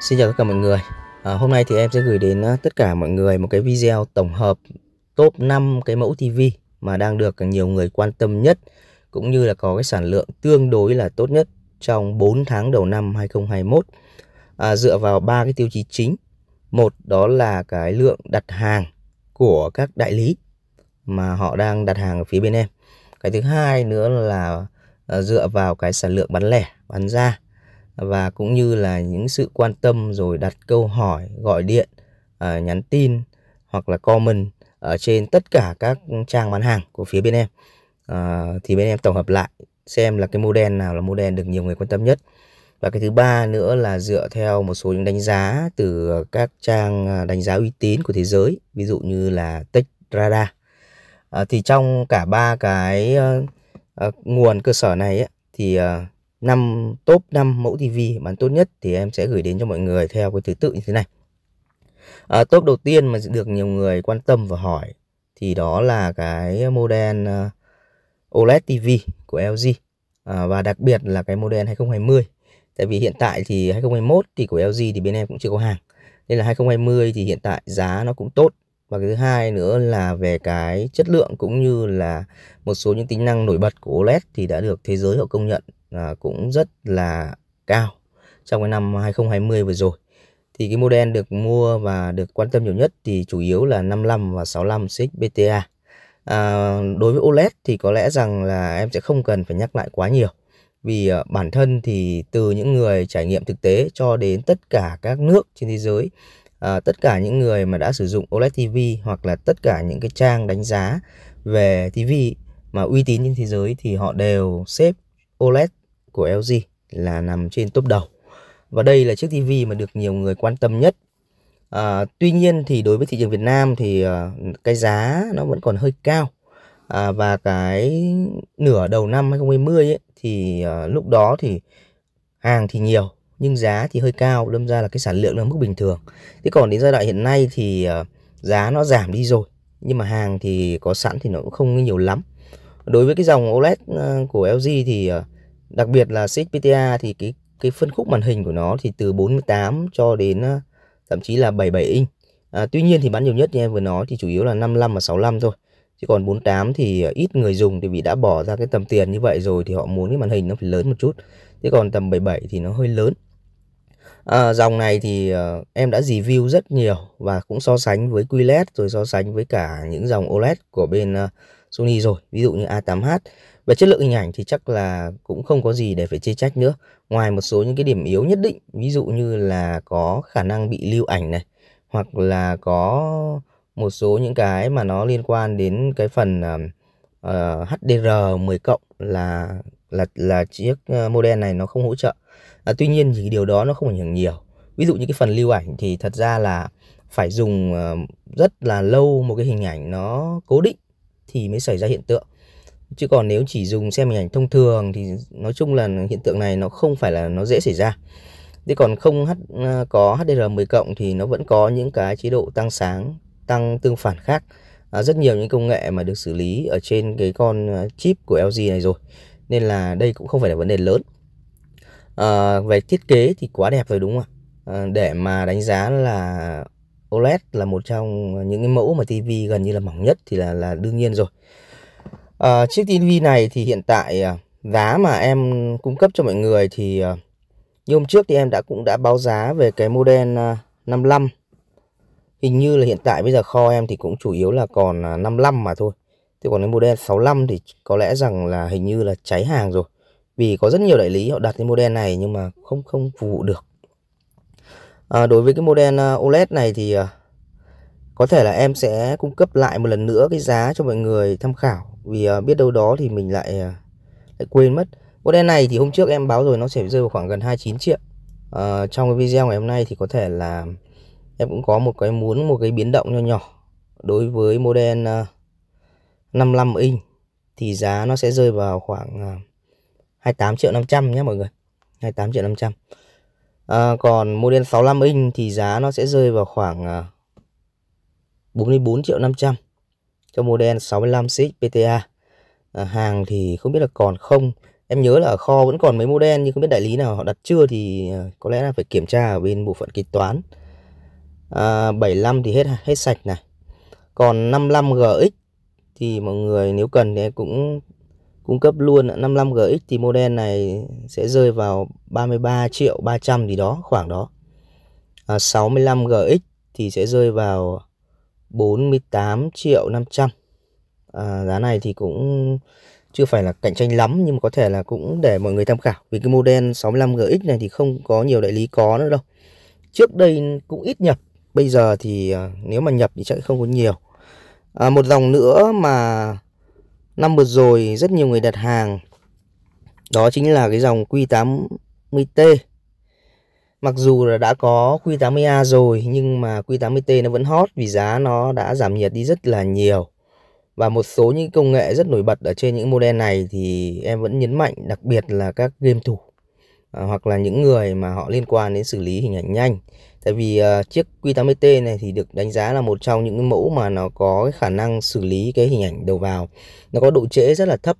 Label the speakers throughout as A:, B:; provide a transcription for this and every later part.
A: Xin chào tất cả mọi người à, Hôm nay thì em sẽ gửi đến à, tất cả mọi người một cái video tổng hợp top 5 cái mẫu TV mà đang được nhiều người quan tâm nhất cũng như là có cái sản lượng tương đối là tốt nhất trong 4 tháng đầu năm 2021 à, dựa vào ba cái tiêu chí chính một đó là cái lượng đặt hàng của các đại lý mà họ đang đặt hàng ở phía bên em cái thứ hai nữa là à, dựa vào cái sản lượng bán lẻ bán ra và cũng như là những sự quan tâm rồi đặt câu hỏi gọi điện ờ, nhắn tin hoặc là comment ở trên tất cả các trang bán hàng của phía bên em ờ, thì bên em tổng hợp lại xem là cái model nào là model được nhiều người quan tâm nhất và cái thứ ba nữa là dựa theo một số những đánh giá từ các trang ờ, đánh giá uy tín của thế giới ví dụ như là TechRadar à, thì trong cả ba cái nguồn cơ sở này thì năm top 5 mẫu TV bán tốt nhất thì em sẽ gửi đến cho mọi người theo cái thứ tự như thế này. À, top đầu tiên mà được nhiều người quan tâm và hỏi thì đó là cái model à, OLED TV của LG à, và đặc biệt là cái model 2020. Tại vì hiện tại thì 2021 thì của LG thì bên em cũng chưa có hàng. Nên là 2020 thì hiện tại giá nó cũng tốt và cái thứ hai nữa là về cái chất lượng cũng như là một số những tính năng nổi bật của OLED thì đã được thế giới họ công nhận À, cũng rất là cao trong cái năm 2020 vừa rồi. Thì cái model được mua và được quan tâm nhiều nhất thì chủ yếu là 55 và 65 CXBTA. À, đối với OLED thì có lẽ rằng là em sẽ không cần phải nhắc lại quá nhiều vì à, bản thân thì từ những người trải nghiệm thực tế cho đến tất cả các nước trên thế giới à, tất cả những người mà đã sử dụng OLED TV hoặc là tất cả những cái trang đánh giá về TV mà uy tín trên thế giới thì họ đều xếp OLED của LG là nằm trên top đầu và đây là chiếc TV mà được nhiều người quan tâm nhất à, tuy nhiên thì đối với thị trường Việt Nam thì à, cái giá nó vẫn còn hơi cao à, và cái nửa đầu năm 2020 ấy, thì uh, lúc đó thì hàng thì nhiều nhưng giá thì hơi cao đâm ra là cái sản lượng là mức bình thường thế còn đến giai đoạn hiện nay thì uh, giá nó giảm đi rồi nhưng mà hàng thì có sẵn thì nó cũng không nhiều lắm đối với cái dòng OLED của LG thì uh, đặc biệt là CXPTA thì cái cái phân khúc màn hình của nó thì từ 48 cho đến à, thậm chí là 77 inch à, tuy nhiên thì bán nhiều nhất như em vừa nói thì chủ yếu là 55 và 65 thôi chứ còn 48 thì à, ít người dùng thì vì đã bỏ ra cái tầm tiền như vậy rồi thì họ muốn cái màn hình nó phải lớn một chút Thế còn tầm 77 thì nó hơi lớn à, dòng này thì uh, em đã review rất nhiều và cũng so sánh với QLED rồi so sánh với cả những dòng OLED của bên uh, Sony rồi ví dụ như A8H về chất lượng hình ảnh thì chắc là cũng không có gì để phải chê trách nữa. Ngoài một số những cái điểm yếu nhất định, ví dụ như là có khả năng bị lưu ảnh này, hoặc là có một số những cái mà nó liên quan đến cái phần uh, HDR 10 cộng là là là chiếc ờ, model này nó không hỗ trợ. À, tuy nhiên thì điều đó nó không ảnh hưởng nhiều. Ví dụ như cái phần lưu ảnh thì thật ra là phải dùng uh, rất là lâu một cái hình ảnh nó cố định thì mới xảy ra hiện tượng chứ còn nếu chỉ dùng xem hình ảnh thông thường thì nói chung là hiện tượng này nó không phải là nó dễ xảy ra thế còn không à, h, có HDR 10 cộng thì nó vẫn có những cái chế độ tăng sáng tăng tương phản khác à, rất nhiều những công nghệ mà được xử lý ở trên cái con à, chip của LG này rồi nên là đây cũng không phải là vấn đề lớn à, về thiết kế thì quá đẹp rồi đúng không ạ à, để mà đánh giá là OLED là một trong những cái mẫu mà TV gần như là mỏng nhất thì là là đương nhiên rồi À, chiếc TV này thì hiện tại ờ, giá mà em cung cấp cho mọi người thì ờ, như hôm trước thì em đã cũng đã báo giá về cái model 55. Hình như là hiện tại bây giờ kho em thì cũng chủ yếu là còn 55 mà thôi. Thế còn cái model 65 thì có lẽ rằng là hình như là cháy hàng rồi. Vì có rất nhiều đại lý họ đặt cái model này nhưng mà không không phục vụ được. À, đối với cái model OLED này thì có thể là em sẽ cung cấp lại một lần nữa cái giá cho mọi người tham khảo vì à, biết đâu đó thì mình lại à, lại quên mất model này thì hôm trước em báo rồi nó sẽ rơi vào khoảng gần 29 triệu à, trong cái video ngày hôm nay thì có thể là em cũng có một cái muốn một cái biến động nho nhỏ đối với model 55 à, inch thì giá nó sẽ rơi vào khoảng 28 triệu 500 nhé mọi người 28 triệu 500 à, ờ, còn model 65 inch thì giá nó sẽ rơi vào khoảng 44 triệu 500 cho model 65 CXPTA à, hàng thì không biết là còn không em nhớ là ở kho vẫn còn mấy model nhưng không biết đại lý nào họ đặt chưa thì à, có lẽ là phải kiểm tra ở bên bộ phận kế toán à, 75 thì hết hết sạch này còn 55 GX thì mọi người nếu cần thì em cũng cung cấp luôn 55 GX thì model này sẽ rơi vào 33 triệu 300 gì đó khoảng đó à, 65 GX thì sẽ rơi vào 48 triệu 500 à, giá này thì cũng chưa phải là cạnh tranh lắm nhưng mà có thể là cũng để mọi người tham khảo vì cái model 65GX này thì không có nhiều đại lý có nữa đâu trước đây cũng ít nhập bây giờ thì à, nếu mà nhập thì chắc không có nhiều à, một dòng nữa mà năm vừa rồi rất nhiều người đặt hàng đó chính là cái dòng Q80T Mặc dù là đã có Q80A rồi nhưng mà Q80T nó vẫn hot vì giá nó đã giảm nhiệt đi rất là nhiều. Và một số những công nghệ rất nổi bật ở trên những model này thì em vẫn nhấn mạnh đặc biệt là các game thủ à, hoặc là những người mà họ liên quan đến xử lý hình ảnh nhanh. Tại vì à, chiếc Q80T này thì được đánh giá là một trong những mẫu mà nó có khả năng xử lý cái hình ảnh đầu vào. Nó có độ trễ rất là thấp.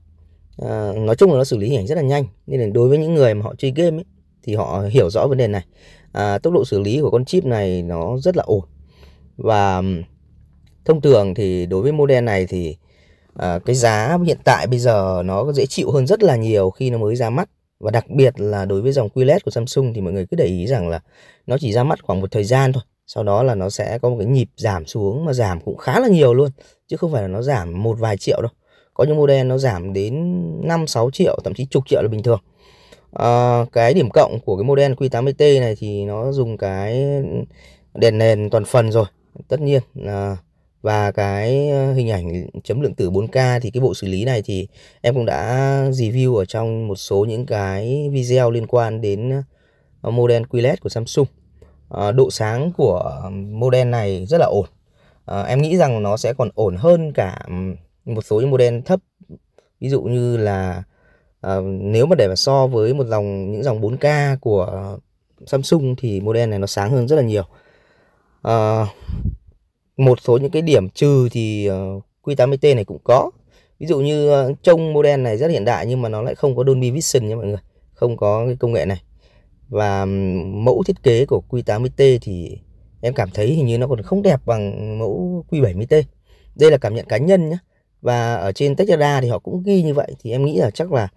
A: À, nói chung là nó xử lý hình ảnh rất là nhanh. Nên là đối với những người mà họ chơi game ấy, thì họ hiểu rõ vấn đề này à, tốc độ xử lý của con chip này nó rất là ổn và thông thường thì đối với model này thì à, cái giá hiện tại bây giờ nó dễ chịu hơn rất là nhiều khi nó mới ra mắt và đặc biệt là đối với dòng QLED của Samsung thì mọi người cứ để ý rằng là nó chỉ ra mắt khoảng một thời gian thôi sau đó là nó sẽ có một cái nhịp giảm xuống mà giảm cũng khá là nhiều luôn chứ không phải là nó giảm một vài triệu đâu có những model nó giảm đến 5-6 triệu thậm chí chục triệu là bình thường à, cái điểm cộng của cái model Q80T này thì nó dùng cái đèn nền toàn phần rồi tất nhiên là ờ, và cái ờ, hình ảnh chấm lượng tử 4K thì cái bộ xử lý này thì em cũng đã review ở trong một số những cái video liên quan đến model QLED của Samsung. À, độ sáng của model này rất là ổn. À, em nghĩ rằng nó sẽ còn ổn hơn cả một số những model thấp ví dụ như là à, nếu mà để mà so với một dòng những dòng 4K của Samsung thì model này nó sáng hơn rất là nhiều à, một số những cái điểm trừ thì uh, ờ, Q80T này cũng có ví dụ như uh, trông model này rất hiện đại nhưng mà nó lại không có Dolby Vision nha mọi người không có cái công nghệ này và mẫu thiết kế của Q80T thì em cảm thấy hình như nó còn không đẹp bằng mẫu Q70T đây là cảm nhận cá nhân nhé và ở trên Techdata thì họ cũng ghi như vậy thì em nghĩ là chắc là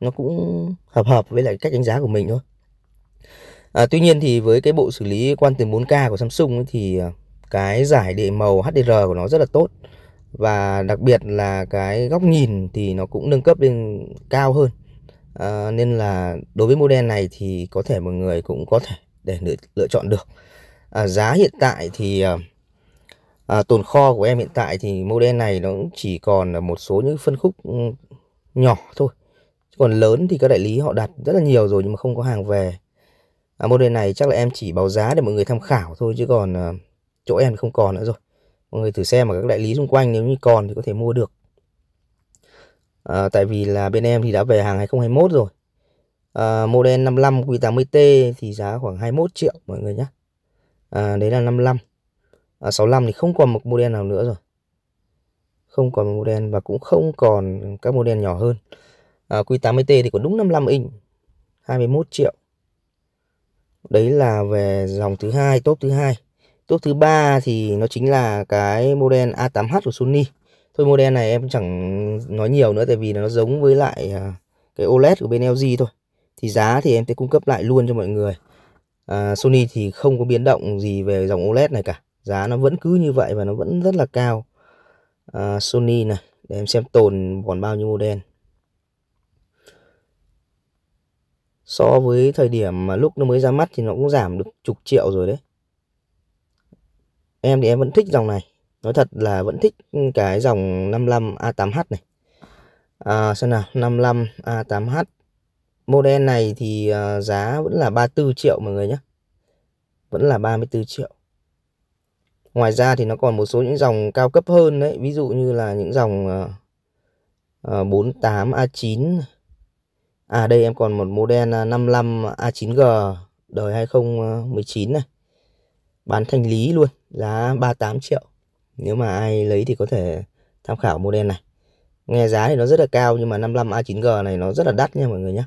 A: nó cũng hợp hợp với lại cách đánh giá của mình thôi à, tuy nhiên thì với cái bộ xử lý quan từ 4K của Samsung ấy, thì à, cái giải địa màu HDR của nó rất là tốt và đặc biệt là cái góc nhìn thì nó cũng nâng cấp lên cao hơn à, nên là đối với model này thì có thể mọi người cũng có thể để lựa, chọn được à, giá hiện tại thì à, à, tồn kho của em hiện tại thì model này nó cũng chỉ còn là một số những phân khúc ừ, nhỏ thôi còn lớn thì các đại lý họ đặt rất là nhiều rồi nhưng mà không có hàng về à, model này chắc là em chỉ báo giá để mọi người tham khảo thôi chứ còn à, chỗ em không còn nữa rồi mọi người thử xem mà các đại lý xung quanh nếu như còn thì có thể mua được à, tại vì là bên em thì đã về hàng 2021 rồi à, model 55 Q80T thì giá khoảng 21 triệu mọi người nhé à, đấy là 55 à, 65 thì không còn một model nào nữa rồi không còn một model và cũng không còn các model nhỏ hơn à, Q80T thì còn đúng 55 inch 21 triệu đấy là về dòng thứ hai top thứ hai top thứ ba thì nó chính là cái model A8H của Sony thôi model này em chẳng nói nhiều nữa tại vì nó giống với lại à, cái OLED của bên LG thôi thì giá thì em sẽ cung cấp lại luôn cho mọi người à, Sony thì không có biến động gì về dòng OLED này cả giá nó vẫn cứ như vậy và nó vẫn rất là cao à, Sony này để em xem tồn còn bao nhiêu model so với thời điểm mà lúc nó mới ra mắt thì nó cũng giảm được chục triệu rồi đấy em thì em vẫn thích dòng này nói thật là vẫn thích cái dòng 55 A8H này à, xem nào 55 A8H model này thì à, giá vẫn là 34 triệu mọi người nhé vẫn là 34 triệu ngoài ra thì nó còn một số những dòng cao cấp hơn đấy ví dụ như là những dòng uh, 48 A9 à đây em còn một model 55 ờ, A9G đời 2019 này bán thanh lý luôn giá 38 triệu nếu mà ai lấy thì có thể tham khảo model này nghe giá thì nó rất là cao nhưng mà 55 A9G này nó rất là đắt nha mọi người nhé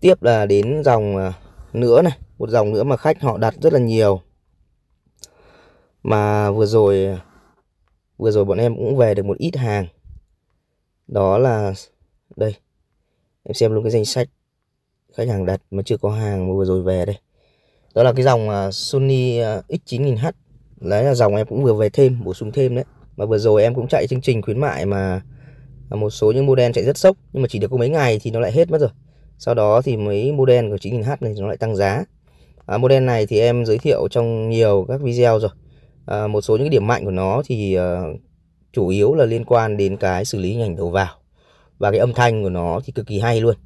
A: tiếp là đến dòng ờ, nữa này một dòng nữa mà khách họ đặt rất là nhiều mà vừa rồi vừa rồi bọn em cũng về được một ít hàng đó là đây em xem luôn cái danh sách khách hàng đặt mà chưa có hàng mà vừa rồi về đây đó là cái dòng à, Sony à, X9000H đấy là dòng em cũng vừa về thêm bổ sung thêm đấy mà vừa rồi em cũng chạy chương trình khuyến mại mà à, một số những model chạy rất sốc nhưng mà chỉ được có mấy ngày thì nó lại hết mất rồi sau đó thì mấy model của 9000H này nó lại tăng giá à, model này thì em giới thiệu trong nhiều các video rồi À, một số những điểm mạnh của nó thì ờ, chủ yếu là liên quan đến cái xử lý hình ảnh đầu vào và cái âm thanh của nó thì cực kỳ hay luôn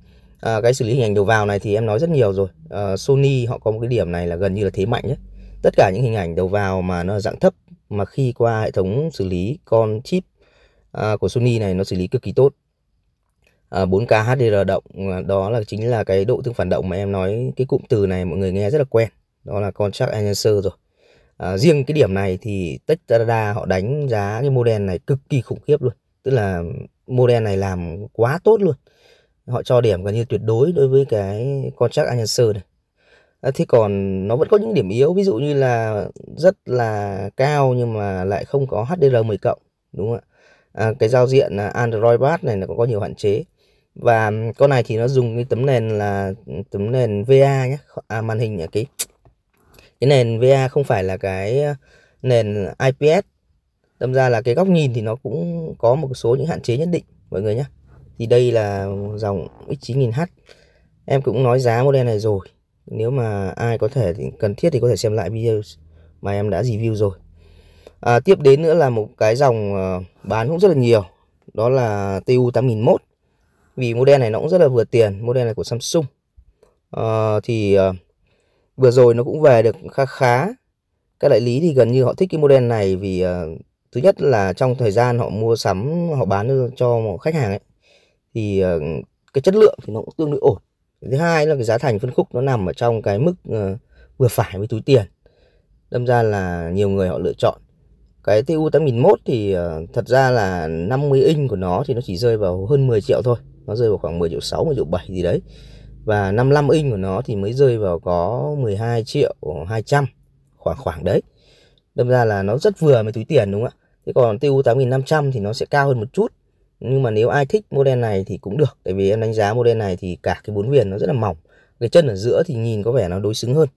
A: à, cái xử lý hình ảnh đầu vào này thì em nói rất nhiều rồi à, Sony họ có một cái điểm này là gần như là thế mạnh nhất tất cả những hình ảnh đầu vào mà nó dạng thấp mà khi qua hệ thống xử lý con chip à, của Sony này nó xử lý cực kỳ tốt à, 4K HDR động à, đó là chính là cái độ tương phản động mà em nói cái cụm từ này mọi người nghe rất là quen đó là con contract enhancer rồi à, riêng cái điểm này thì Techradar họ đánh giá cái model này cực kỳ khủng khiếp luôn tức là model này làm quá tốt luôn họ cho điểm gần như tuyệt đối đối với cái contract answer này à, thế còn nó vẫn có những điểm yếu ví dụ như là rất là cao nhưng mà lại không có HDR 10 cộng đúng không ạ à, cái giao diện à, Android Bat này nó có nhiều hạn chế và con này thì nó dùng cái tấm nền là ừ, tấm nền VA nhé à, màn hình cái cái nền VA không phải là cái ờ, nền IPS tâm ra là cái góc nhìn thì nó cũng có một số những hạn chế nhất định mọi người nhé thì đây là dòng X9000H em cũng nói giá model này rồi nếu mà ai có thể cần thiết thì có thể xem lại video mà em đã review rồi à, tiếp đến nữa là một cái dòng ờ, bán cũng rất là nhiều đó là TU 8001 vì model này nó cũng rất là vừa tiền model này của Samsung à, thì uh, vừa rồi nó cũng về được khá khá các đại lý thì gần như họ thích cái model này vì uh, thứ nhất là trong thời gian họ mua sắm họ bán cho khách hàng ấy thì uh, cái chất lượng thì nó cũng tương đối ổn thứ hai là cái giá thành phân khúc nó nằm ở trong cái mức uh, vừa phải với túi tiền đâm ra là nhiều người họ lựa chọn cái TU 8001 thì uh, thật ra là 50 inch của nó thì nó chỉ rơi vào hơn 10 triệu thôi nó rơi vào khoảng 10 triệu 6, 10 triệu 7 gì đấy và 55 inch của nó thì mới rơi vào có 12 triệu 200 khoảng khoảng đấy đâm ra là nó rất vừa với túi tiền đúng không ạ thế còn TU 8500 thì nó sẽ cao hơn một chút nhưng mà nếu ai thích model này thì cũng được tại vì em đánh giá model này thì cả cái bốn viền nó rất là mỏng cái chân ở giữa thì nhìn có vẻ nó đối xứng hơn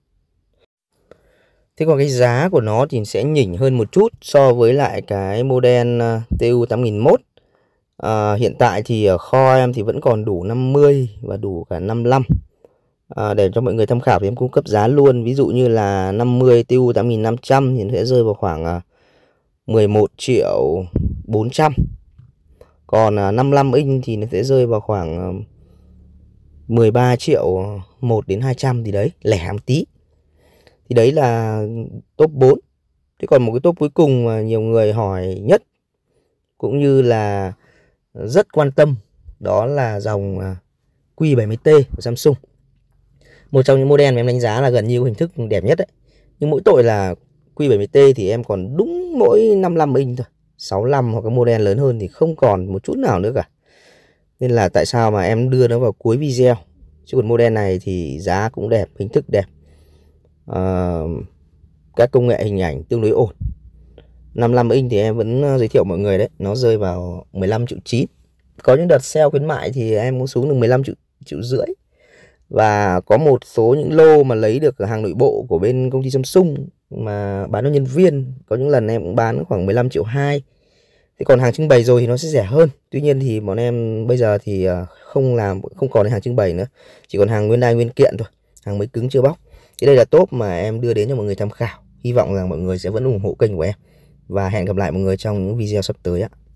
A: thế còn cái giá của nó thì sẽ nhỉnh hơn một chút so với lại cái model ờ, TU 8001 à, hiện tại thì ở ờ, kho em thì vẫn còn đủ 50 và đủ cả 55 à, ờ, để cho mọi người tham khảo thì em cung cấp giá luôn ví dụ như là 50 TU 8500 thì nó sẽ rơi vào khoảng à, 11 triệu 400 còn à, 55 inch thì nó sẽ rơi vào khoảng à, 13 triệu 1 đến 200 thì đấy lẻ một tí thì đấy là top 4 thế còn một cái top cuối cùng mà nhiều người hỏi nhất cũng như là rất quan tâm đó là dòng à, Q70T của Samsung. Một trong những model mà em đánh giá là gần như hình thức đẹp nhất đấy. Nhưng mỗi tội là Q70T thì em còn đúng mỗi 55 inch thôi. 65 hoặc cái model lớn hơn thì không còn một chút nào nữa cả. Nên là tại sao mà em đưa nó vào cuối video. Chứ còn model này thì giá cũng đẹp, hình thức đẹp. À, các công nghệ hình ảnh tương đối ổn. 55 inch thì em vẫn ờ, giới thiệu mọi người đấy nó rơi vào 15 triệu 9 có những đợt sale khuyến mại thì em cũng xuống được 15 triệu triệu rưỡi và có một số những lô mà lấy được hàng nội bộ của bên công ty Samsung mà bán cho nhân viên có những lần em cũng bán khoảng 15 triệu 2 Thế còn hàng trưng bày rồi thì nó sẽ rẻ hơn tuy nhiên thì bọn em bây giờ thì ờ, không làm không còn hàng trưng bày nữa chỉ còn hàng nguyên đai nguyên kiện thôi hàng mới cứng chưa bóc thì đây là top mà em đưa đến cho mọi người tham khảo hy vọng rằng mọi người sẽ vẫn ủng hộ kênh của em và hẹn gặp lại mọi người trong những video sắp tới ạ